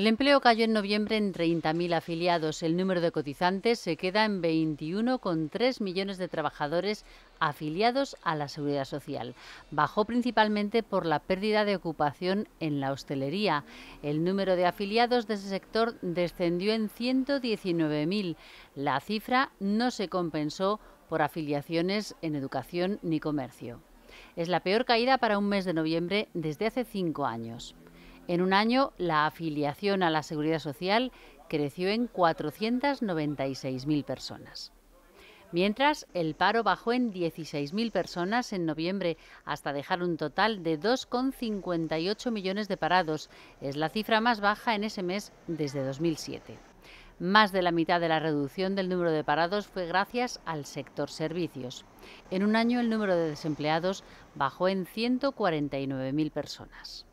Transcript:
El empleo cayó en noviembre en 30.000 afiliados. El número de cotizantes se queda en 21,3 millones de trabajadores afiliados a la Seguridad Social. Bajó principalmente por la pérdida de ocupación en la hostelería. El número de afiliados de ese sector descendió en 119.000. La cifra no se compensó por afiliaciones en educación ni comercio. Es la peor caída para un mes de noviembre desde hace cinco años. En un año, la afiliación a la Seguridad Social creció en 496.000 personas. Mientras, el paro bajó en 16.000 personas en noviembre, hasta dejar un total de 2,58 millones de parados. Es la cifra más baja en ese mes desde 2007. Más de la mitad de la reducción del número de parados fue gracias al sector servicios. En un año el número de desempleados bajó en 149.000 personas.